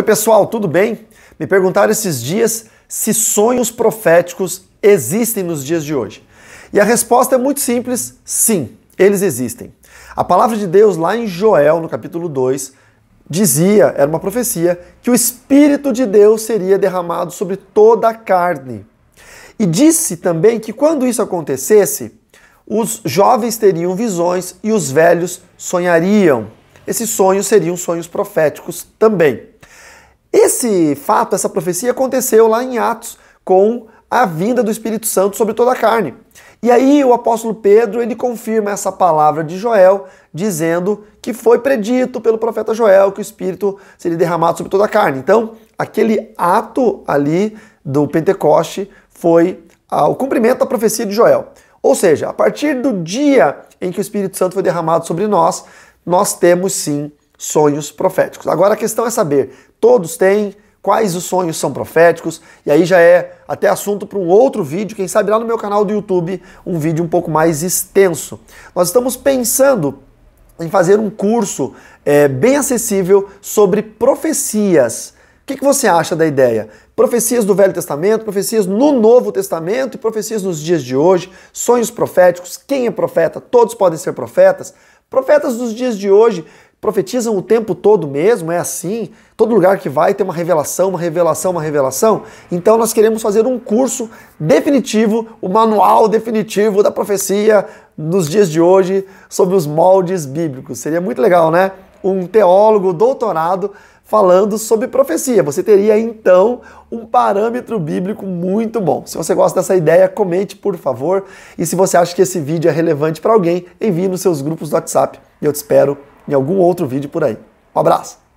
Oi, pessoal, tudo bem? Me perguntaram esses dias se sonhos proféticos existem nos dias de hoje. E a resposta é muito simples: sim, eles existem. A palavra de Deus, lá em Joel, no capítulo 2, dizia, era uma profecia, que o Espírito de Deus seria derramado sobre toda a carne. E disse também que quando isso acontecesse, os jovens teriam visões e os velhos sonhariam. Esses sonhos seriam sonhos proféticos também. Esse fato, essa profecia aconteceu lá em Atos com a vinda do Espírito Santo sobre toda a carne. E aí o apóstolo Pedro, ele confirma essa palavra de Joel, dizendo que foi predito pelo profeta Joel que o Espírito seria derramado sobre toda a carne. Então, aquele ato ali do Pentecoste foi ah, o cumprimento da profecia de Joel. Ou seja, a partir do dia em que o Espírito Santo foi derramado sobre nós, nós temos sim sonhos proféticos. Agora a questão é saber, todos têm, quais os sonhos são proféticos, e aí já é até assunto para um outro vídeo, quem sabe lá no meu canal do YouTube, um vídeo um pouco mais extenso. Nós estamos pensando em fazer um curso é, bem acessível sobre profecias. O que, que você acha da ideia? profecias do Velho Testamento, profecias no Novo Testamento e profecias nos dias de hoje, sonhos proféticos, quem é profeta, todos podem ser profetas. Profetas dos dias de hoje Profetizam o tempo todo mesmo, é assim? Todo lugar que vai tem uma revelação, uma revelação, uma revelação. Então nós queremos fazer um curso definitivo, o manual definitivo da profecia nos dias de hoje sobre os moldes bíblicos. Seria muito legal, né? Um teólogo doutorado falando sobre profecia. Você teria então um parâmetro bíblico muito bom. Se você gosta dessa ideia, comente por favor. E se você acha que esse vídeo é relevante para alguém, envie nos seus grupos do WhatsApp. Eu te espero em algum outro vídeo por aí. Um abraço!